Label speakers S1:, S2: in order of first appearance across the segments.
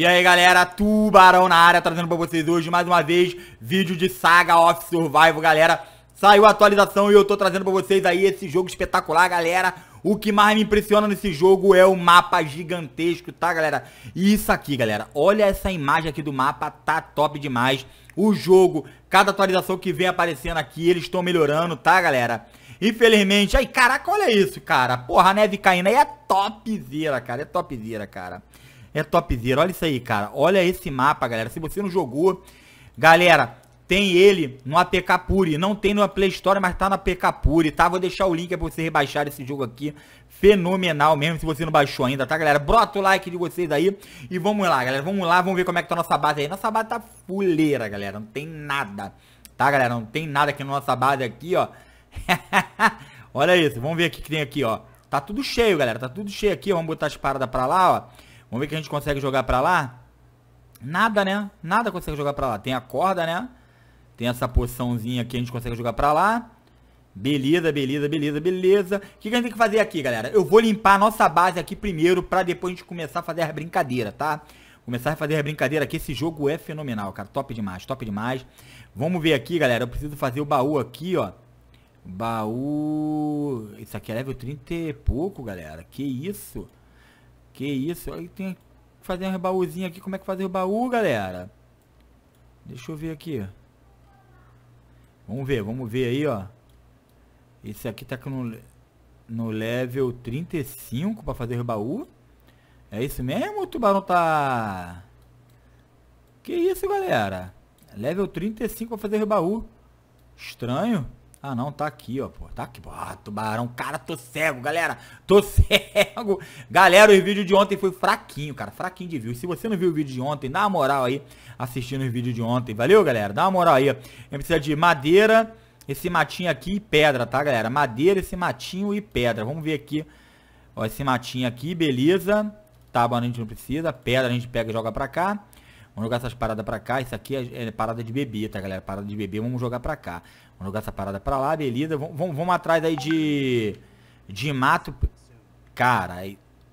S1: E aí galera, Tubarão na área, trazendo pra vocês hoje mais uma vez vídeo de Saga of Survival, galera. Saiu a atualização e eu tô trazendo pra vocês aí esse jogo espetacular, galera. O que mais me impressiona nesse jogo é o mapa gigantesco, tá galera? E isso aqui, galera, olha essa imagem aqui do mapa, tá top demais. O jogo, cada atualização que vem aparecendo aqui, eles estão melhorando, tá galera? Infelizmente, aí caraca, olha isso, cara. Porra, a neve caindo aí é topzera, cara, é topzera, cara é topzera. Olha isso aí, cara. Olha esse mapa, galera. Se você não jogou, galera, tem ele no APK Puri. Não tem no Play Store, mas tá no APK Puri, tá? Vou deixar o link pra você rebaixar esse jogo aqui. Fenomenal mesmo, se você não baixou ainda, tá, galera? Brota o like de vocês aí e vamos lá, galera. Vamos lá, vamos ver como é que tá a nossa base aí. Nossa base tá fuleira, galera. Não tem nada, tá, galera? Não tem nada aqui na nossa base aqui, ó. Olha isso, vamos ver o que tem aqui, ó. Tá tudo cheio, galera. Tá tudo cheio aqui, ó. Vamos botar as paradas pra lá, ó. Vamos ver o que a gente consegue jogar pra lá. Nada, né? Nada consegue jogar pra lá. Tem a corda, né? Tem essa poçãozinha aqui, a gente consegue jogar pra lá. Beleza, beleza, beleza, beleza. O que, a gente tem que fazer aqui, galera? Eu vou limpar a nossa base aqui primeiro pra depois a gente começar a fazer a brincadeira, tá? Começar a fazer a brincadeira aqui. Esse jogo é fenomenal, cara. Top demais, top demais. Vamos ver aqui, galera. Eu preciso fazer o baú aqui, ó. Baú... Isso aqui é level 30 e pouco, galera. Que isso? Que isso? Aí tem que fazer um baúzinho aqui. Como é que fazer o baú, galera? Deixa eu ver aqui. Vamos ver, vamos ver aí, ó. Esse aqui tá no, no level 35 para fazer o baú. É isso mesmo? O tubarão tá... Que isso, galera? Level 35 para fazer o baú. Estranho. Ah, não, tá aqui, ó, pô. Tá aqui. Ah, tubarão. Cara, tô cego, galera. Tô cego. Galera, o vídeo de ontem foi fraquinho, cara. Fraquinho de view. Se você não viu o vídeo de ontem, dá uma moral aí assistindo o vídeo de ontem. Valeu, galera? Dá uma moral aí. A gente precisa de madeira, esse matinho aqui e pedra, tá, galera? Madeira, esse matinho e pedra. Vamos ver aqui. Ó, esse matinho aqui, beleza. Tábua a gente não precisa. Pedra a gente pega e joga pra cá. Vamos jogar essas paradas pra cá. Isso aqui é, é parada de bebê, tá, galera? Parada de bebê, vamos jogar pra cá. Vamos jogar essa parada pra lá, beleza. Vamos, vamos, vamos atrás aí de... De mato... Cara,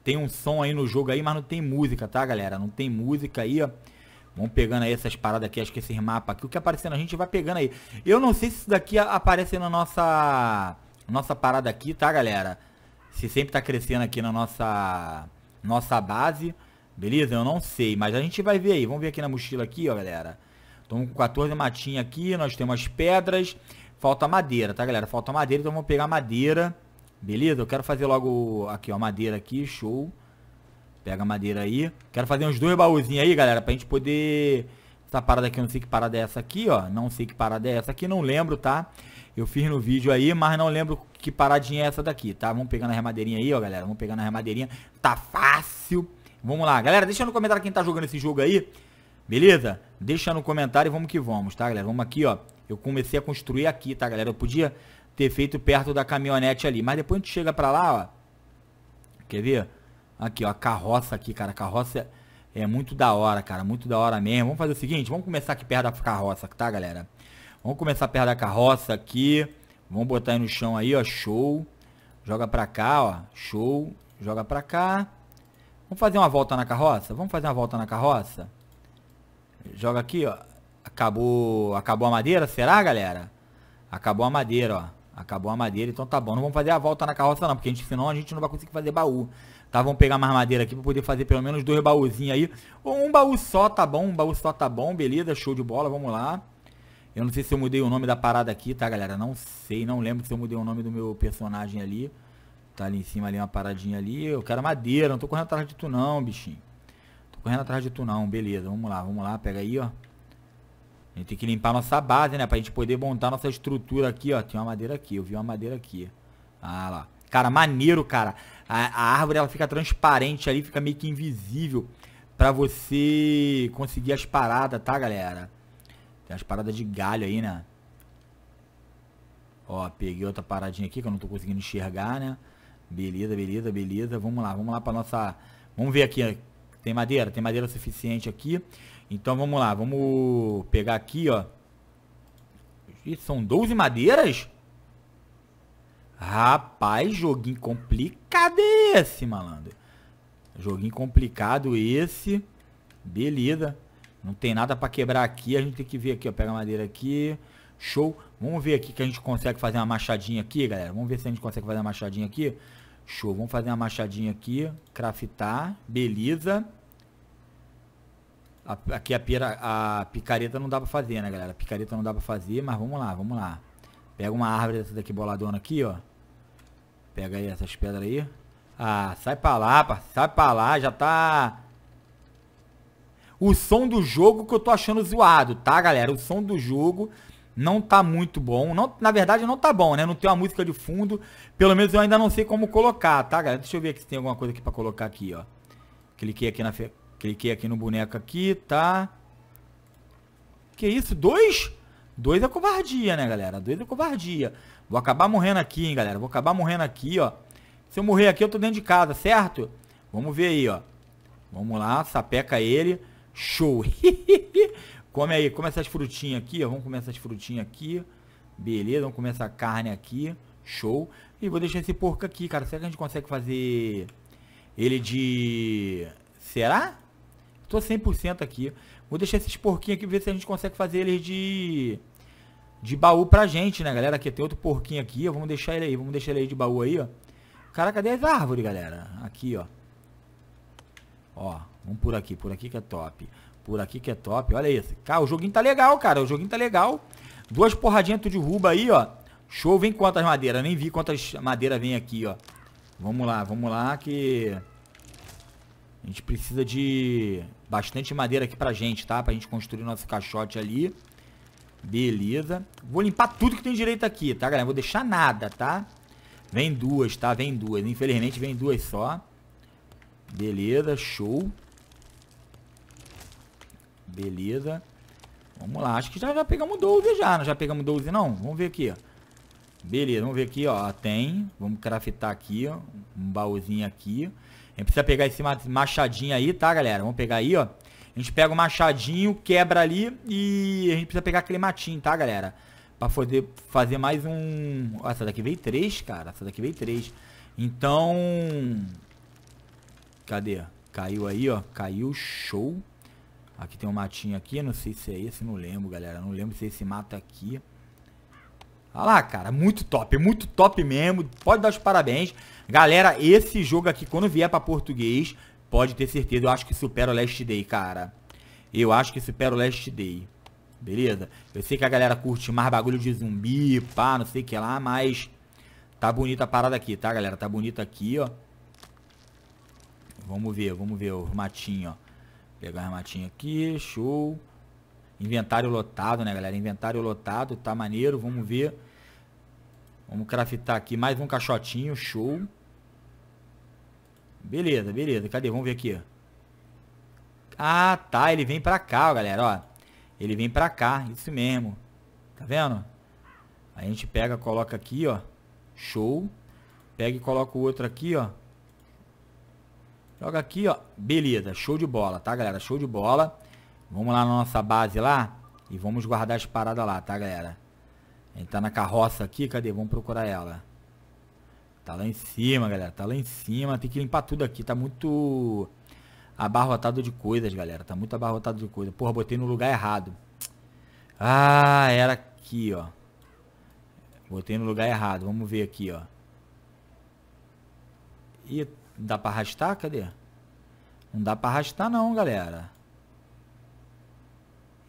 S1: tem um som aí no jogo aí, mas não tem música, tá, galera? Não tem música aí, ó. Vamos pegando aí essas paradas aqui, acho que esses mapas aqui. O que aparecendo a gente vai pegando aí. Eu não sei se isso daqui aparece na nossa... Nossa parada aqui, tá, galera? Se sempre tá crescendo aqui na nossa... Nossa base... Beleza? Eu não sei, mas a gente vai ver aí. Vamos ver aqui na mochila aqui, ó, galera. Estamos com 14 matinhas aqui, nós temos pedras. Falta madeira, tá, galera? Falta madeira, então vamos pegar madeira. Beleza? Eu quero fazer logo aqui, ó, madeira aqui, show. Pega madeira aí. Quero fazer uns dois baúzinhos aí, galera, pra gente poder... Essa parada aqui, eu não sei que parada é essa aqui, ó. Não sei que parada é essa aqui, não lembro, tá? Eu fiz no vídeo aí, mas não lembro que paradinha é essa daqui, tá? Vamos pegar a remadeirinha aí, ó, galera. Vamos pegar a remadeirinha. Tá fácil. Vamos lá, galera, deixa no comentário quem tá jogando esse jogo aí, beleza? Deixa no comentário e vamos que vamos, tá, galera? Vamos aqui, ó. Eu comecei a construir aqui, tá, galera? Eu podia ter feito perto da caminhonete ali, mas depois a gente chega pra lá, ó. Quer ver? Aqui, ó, a carroça aqui, cara. A carroça é, muito da hora, cara. Muito da hora mesmo. Vamos fazer o seguinte, vamos começar aqui perto da carroça, tá, galera? Vamos começar perto da carroça aqui. Vamos botar aí no chão aí, ó. Show. Joga pra cá, ó. Show. Joga pra cá. Vamos fazer uma volta na carroça? Vamos fazer uma volta na carroça? Joga aqui, ó. Acabou, acabou a madeira, será, galera? Acabou a madeira, ó. Acabou a madeira, então tá bom. Não vamos fazer a volta na carroça não, porque a gente, senão a gente não vai conseguir fazer baú. Tá, vamos pegar mais madeira aqui pra poder fazer pelo menos dois baúzinhos aí. Um baú só tá bom, um baú só tá bom, beleza, show de bola, vamos lá. Eu não sei se eu mudei o nome da parada aqui, tá, galera? Não sei, não lembro se eu mudei o nome do meu personagem ali. Tá ali em cima ali uma paradinha ali. Eu quero madeira, não tô correndo atrás de tu não, bichinho. Tô correndo atrás de tu não, beleza. Vamos lá, vamos lá, pega aí, ó. A gente tem que limpar nossa base, né? Pra gente poder montar nossa estrutura aqui, ó. Tem uma madeira aqui, eu vi uma madeira aqui. Ah lá. Cara, maneiro, cara. A, a árvore, ela fica transparente ali, fica meio que invisível. Pra você conseguir as paradas, tá, galera? Tem as paradas de galho aí, né? Ó, peguei outra paradinha aqui que eu não tô conseguindo enxergar, né? Beleza, beleza, beleza. Vamos lá, vamos lá para nossa. Vamos ver aqui. Tem madeira, tem madeira suficiente aqui. Então vamos lá, vamos pegar aqui, ó. Ih, são 12 madeiras? Rapaz, joguinho complicado é esse, malandro. Joguinho complicado esse. Beleza. Não tem nada para quebrar aqui. A gente tem que ver aqui, ó. Pega a madeira aqui. Show. Vamos ver aqui que a gente consegue fazer uma machadinha aqui, galera. Vamos ver se a gente consegue fazer uma machadinha aqui. Show. Vamos fazer uma machadinha aqui. Craftar. Beleza. aqui a, pira, a picareta não dá pra fazer, né, galera? A picareta não dá pra fazer, mas vamos lá, vamos lá. Pega uma árvore dessa daqui boladona aqui, ó. Pega aí essas pedras aí. Ah, sai pra lá, pá. sai pra lá, já tá... O som do jogo que eu tô achando zoado, tá, galera? O som do jogo não tá muito bom. Não, na verdade, não tá bom, né? Não tem uma música de fundo. Pelo menos eu ainda não sei como colocar, tá, galera? Deixa eu ver se tem alguma coisa aqui pra colocar aqui, ó. Cliquei aqui na... Fe... Cliquei aqui no boneco aqui, tá? Que isso? Dois? Dois é covardia, né, galera? Dois é covardia. Vou acabar morrendo aqui, hein, galera? Vou acabar morrendo aqui, ó. Se eu morrer aqui, eu tô dentro de casa, certo? Vamos ver aí, ó. Vamos lá, sapeca ele. Show. Come aí, come essas frutinhas aqui, ó. Vamos comer essas frutinhas aqui. Beleza, vamos comer essa carne aqui. Show. E vou deixar esse porco aqui, cara. Será que a gente consegue fazer ele de... Será? Tô 100% aqui. Vou deixar esses porquinhos aqui, ver se a gente consegue fazer eles de... De baú pra gente, né, galera? Aqui tem outro porquinho aqui, ó. Vamos deixar ele aí. Vamos deixar ele aí de baú aí, ó. Cara, cadê as árvores, galera? Aqui, ó. Ó, vamos por aqui. Por aqui que é top. Por aqui que é top. Olha isso. Cara, o joguinho tá legal, cara. O joguinho tá legal. Duas porradinhas tu derruba aí, ó. Show, vem quantas madeiras. Nem vi quantas madeiras vem aqui, ó. Vamos lá, vamos lá que... A gente precisa de bastante madeira aqui pra gente, tá? Pra gente construir nosso caixote ali. Beleza. Vou limpar tudo que tem direito aqui, tá, galera? Não vou deixar nada, tá? Vem duas, tá? Vem duas. Infelizmente, vem duas só. Beleza, show. Beleza. Vamos lá. Acho que já, já pegamos 12 já. Não já pegamos 12 não? Vamos ver aqui, ó. Beleza, vamos ver aqui, ó. Tem. Vamos craftar aqui, ó. Um baúzinho aqui. A gente precisa pegar esse machadinho aí, tá, galera? Vamos pegar aí, ó. A gente pega o machadinho, quebra ali e a gente precisa pegar aquele matinho, tá, galera? Pra poder fazer mais um... Ó, essa daqui veio três, cara. Essa daqui veio três. Então... Cadê? Caiu aí, ó. Caiu, show. Aqui tem um matinho aqui, não sei se é esse, não lembro, galera. Não lembro se é esse mato aqui. Olha lá, cara, muito top, muito top mesmo. Pode dar os parabéns. Galera, esse jogo aqui, quando vier pra português, pode ter certeza, eu acho que supera o Last Day, cara. Eu acho que supera o Last Day. Beleza? Eu sei que a galera curte mais bagulho de zumbi, pá, não sei o que lá, mas... Tá bonita a parada aqui, tá, galera? Tá bonita aqui, ó. Vamos ver, vamos ver o matinho, ó. Pegar a matinha aqui, show. Inventário lotado, né, galera? Inventário lotado, tá maneiro, vamos ver. Vamos craftar aqui mais um caixotinho, show. Beleza, beleza. Cadê? Vamos ver aqui. Ah, tá. Ele vem pra cá, ó, galera, ó. Ele vem pra cá, isso mesmo. Tá vendo? a gente pega, coloca aqui, ó. Show. Pega e coloca o outro aqui, ó. Joga aqui, ó. Beleza, show de bola, tá, galera? Show de bola. Vamos lá na nossa base lá e vamos guardar as paradas lá, tá, galera? A gente tá na carroça aqui, cadê? Vamos procurar ela. Tá lá em cima, galera. Tá lá em cima. Tem que limpar tudo aqui. Tá muito abarrotado de coisas, galera. Tá muito abarrotado de coisas. Porra, botei no lugar errado. Ah, era aqui, ó. Botei no lugar errado. Vamos ver aqui, ó. Eita. Dá pra arrastar? Cadê? Não dá pra arrastar não, galera.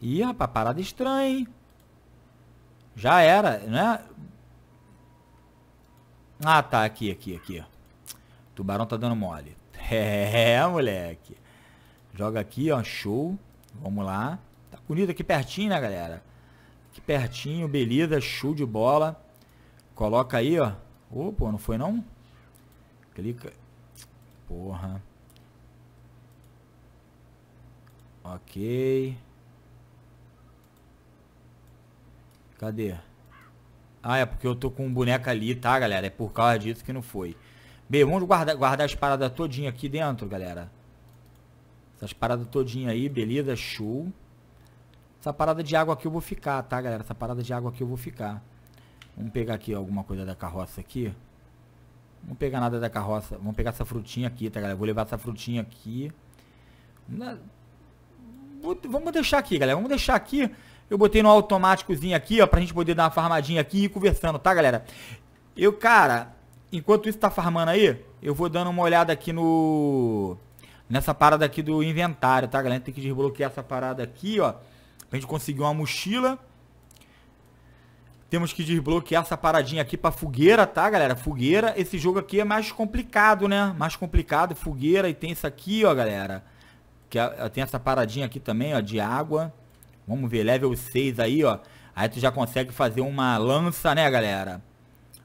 S1: Ih, rapaz, parada estranha, hein? Já era, né? Ah, tá, aqui, aqui, aqui. O tubarão tá dando mole. É, moleque. Joga aqui, ó, show. Vamos lá. Tá bonito aqui pertinho, né, galera? Aqui pertinho, beleza, show de bola. Coloca aí, ó. Opa, pô, não foi não? Clica porra. Ok. Cadê? Ah, é porque eu tô com um boneco ali, tá, galera? É por causa disso que não foi. B, vamos guardar, guardar as paradas todinha aqui dentro, galera. Essas paradas todinha aí, beleza? Show. Essa parada de água aqui eu vou ficar, tá, galera? Essa parada de água aqui eu vou ficar. Vamos pegar aqui alguma coisa da carroça aqui. Vamos pegar nada da carroça. Vamos pegar essa frutinha aqui, tá, galera? Vou levar essa frutinha aqui. Vamos deixar aqui, galera. Vamos deixar aqui. Eu botei no automáticozinho aqui, ó, pra gente poder dar uma farmadinha aqui e ir conversando, tá, galera? Eu, cara, enquanto isso tá farmando aí, eu vou dando uma olhada aqui no... Nessa parada aqui do inventário, tá, galera? Tem que desbloquear essa parada aqui, ó. Pra gente conseguir uma mochila. Temos que desbloquear essa paradinha aqui pra fogueira, tá, galera? Fogueira, esse jogo aqui é mais complicado, né? Mais complicado, fogueira. E tem isso aqui, ó, galera. Que é, tem essa paradinha aqui também, ó, de água. Vamos ver, level 6 aí, ó. Aí tu já consegue fazer uma lança, né, galera?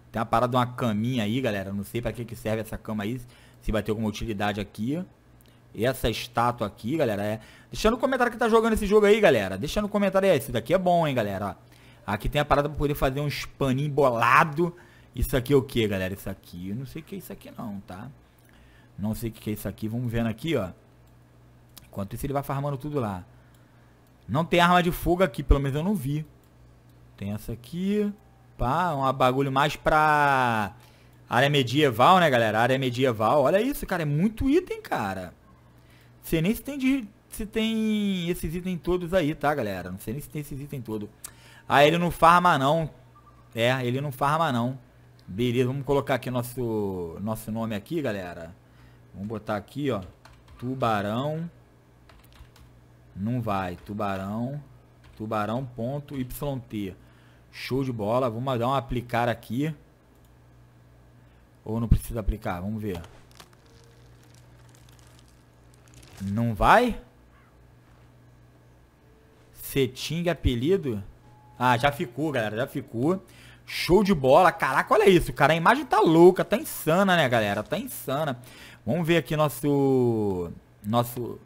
S1: Tem uma parada de uma caminha aí, galera. Não sei pra que, que serve essa cama aí. Se vai ter alguma utilidade aqui. Essa estátua aqui, galera, é... Deixa no comentário que tá jogando esse jogo aí, galera. Deixa no comentário aí. Esse daqui é bom, hein, galera. Ó. Aqui tem a parada pra poder fazer um paninhos bolado. Isso aqui é o que, galera? Isso aqui, eu não sei o que é isso aqui não, tá? Não sei o que é isso aqui, vamos vendo aqui, ó. Enquanto isso ele vai farmando tudo lá. Não tem arma de fogo aqui, pelo menos eu não vi. Tem essa aqui. Pá, é um bagulho mais pra área medieval, né, galera? Área medieval. Olha isso, cara, é muito item, cara. Sei nem se tem, de, se tem esses itens todos aí, tá, galera? Não sei nem se tem esses itens todos. Ah, ele não farma não. É, ele não farma não. Beleza, vamos colocar aqui nosso, nosso nome aqui, galera. Vamos botar aqui, ó. Tubarão. Não vai. Tubarão. Tubarão.yt. Show de bola. Vamos dar um aplicar aqui. Ou não precisa aplicar? Vamos ver. Não vai? setting apelido? Ah, já ficou, galera, já ficou. Show de bola. Caraca, olha isso, cara. A imagem tá louca, tá insana, né, galera? Tá insana. Vamos ver aqui nosso... Nosso...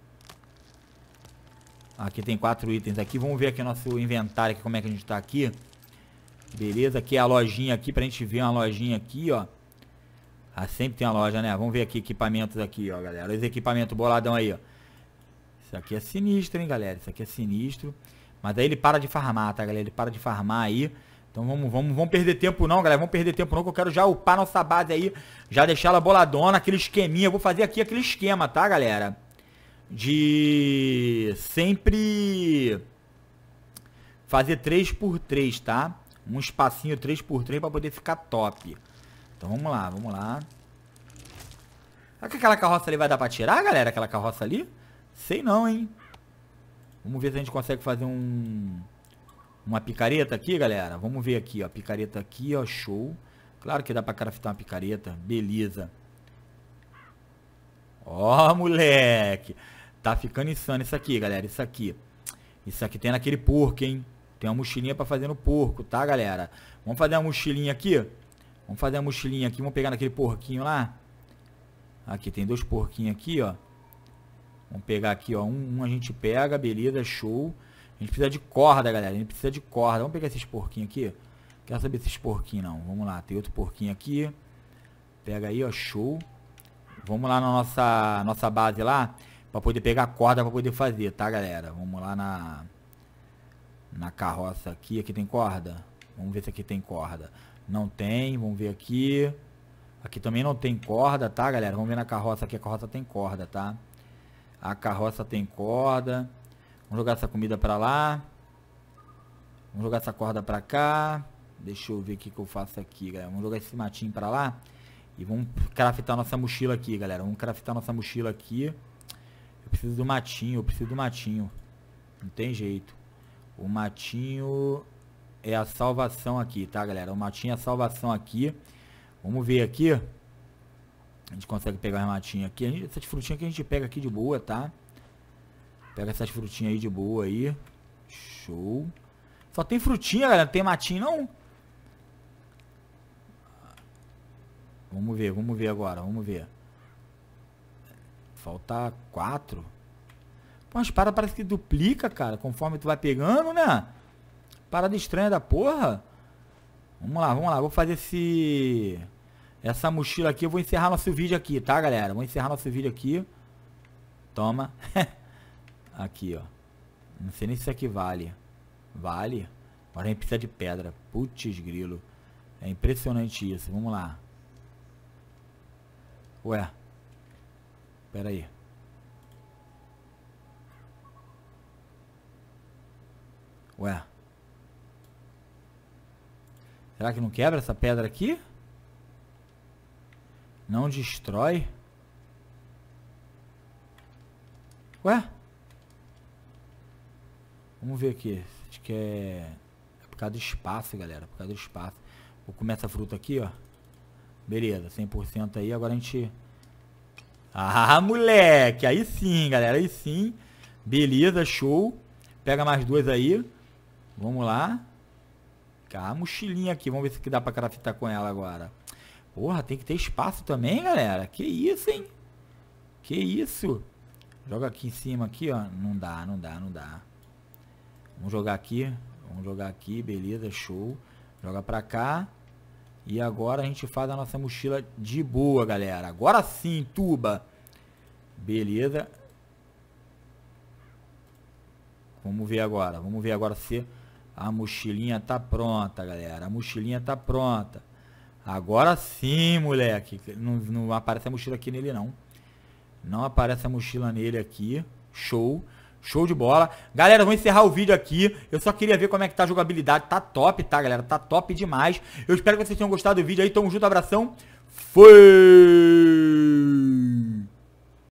S1: Aqui tem quatro itens aqui. Vamos ver aqui nosso inventário, aqui, como é que a gente tá aqui. Beleza, aqui é a lojinha aqui, pra gente ver uma lojinha aqui, ó. Ah, sempre tem uma loja, né? Vamos ver aqui equipamentos aqui, ó, galera. Os equipamentos boladão aí, ó. Isso aqui é sinistro, hein, galera? Isso aqui é sinistro. Mas aí ele para de farmar, tá, galera? Ele para de farmar aí. Então vamos, vamos, vamos perder tempo não, galera. Vamos perder tempo não, que eu quero já upar nossa base aí. Já deixar ela boladona, aquele esqueminha. Eu vou fazer aqui aquele esquema, tá, galera? De sempre fazer 3 por 3 tá? Um espacinho 3 por 3 para poder ficar top. Então vamos lá, vamos lá. Será que aquela carroça ali vai dar para tirar, galera? Aquela carroça ali? Sei não, hein? Vamos ver se a gente consegue fazer um... Uma picareta aqui, galera. Vamos ver aqui, ó. Picareta aqui, ó. Show. Claro que dá pra craftar uma picareta. Beleza. Ó, moleque. Tá ficando insano isso aqui, galera. Isso aqui. Isso aqui tem naquele porco, hein? Tem uma mochilinha pra fazer no porco, tá, galera? Vamos fazer uma mochilinha aqui? Vamos fazer uma mochilinha aqui. Vamos pegar naquele porquinho lá. Aqui, tem dois porquinhos aqui, ó. Vamos pegar aqui, ó. Um, um a gente pega, beleza, show. A gente precisa de corda, galera. A gente precisa de corda. Vamos pegar esses porquinhos aqui. quer saber esses porquinhos, não. Vamos lá, tem outro porquinho aqui. Pega aí, ó, show. Vamos lá na nossa, nossa base lá. Pra poder pegar corda pra poder fazer, tá, galera? Vamos lá na... Na carroça aqui. Aqui tem corda? Vamos ver se aqui tem corda. Não tem, vamos ver aqui. Aqui também não tem corda, tá, galera? Vamos ver na carroça aqui. A carroça tem corda, tá? A carroça tem corda. Vamos jogar essa comida pra lá. Vamos jogar essa corda pra cá. Deixa eu ver o que, que eu faço aqui, galera. Vamos jogar esse matinho pra lá. E vamos craftar nossa mochila aqui, galera. Vamos craftar nossa mochila aqui. Eu preciso do matinho, eu preciso do matinho. Não tem jeito. O matinho é a salvação aqui, tá, galera? O matinho é a salvação aqui. Vamos ver aqui. A gente consegue pegar as matinhas aqui. Gente, essas frutinhas que a gente pega aqui de boa, tá? Pega essas frutinhas aí de boa aí. Show. Só tem frutinha, galera. Não tem matinha, não? Vamos ver, vamos ver agora. Vamos ver. Falta quatro. Pô, as paradas parece que duplica, cara. Conforme tu vai pegando, né? Parada estranha da porra. Vamos lá, vamos lá. Vou fazer esse... Essa mochila aqui, eu vou encerrar nosso vídeo aqui, tá, galera? Vou encerrar nosso vídeo aqui. Toma. aqui, ó. Não sei nem se isso aqui vale. Vale? Agora a gente precisa de pedra. Putz, grilo. É impressionante isso. Vamos lá. Ué. Pera aí. Ué. Será que não quebra essa pedra aqui? Não destrói? Ué? Vamos ver aqui. acho que é... É por causa do espaço, galera. Por causa do espaço. Vou comer essa fruta aqui, ó. Beleza, 100% aí. Agora a gente... Ah, moleque! Aí sim, galera. Aí sim. Beleza, show. Pega mais duas aí. Vamos lá. A mochilinha aqui. Vamos ver se dá pra craftar com ela agora. Porra, tem que ter espaço também, galera. Que isso, hein? Que isso? Joga aqui em cima, aqui, ó. Não dá, não dá, não dá. Vamos jogar aqui. Vamos jogar aqui, beleza, show. Joga pra cá. E agora a gente faz a nossa mochila de boa, galera. Agora sim, tuba. Beleza. Vamos ver agora. Vamos ver agora se a mochilinha tá pronta, galera. A mochilinha tá pronta. Agora sim, moleque. Não, não aparece a mochila aqui nele, não. Não aparece a mochila nele aqui. Show. Show de bola. Galera, vou encerrar o vídeo aqui. Eu só queria ver como é que tá a jogabilidade. Tá top, tá, galera? Tá top demais. Eu espero que vocês tenham gostado do vídeo aí. Tamo junto, abração. Fui!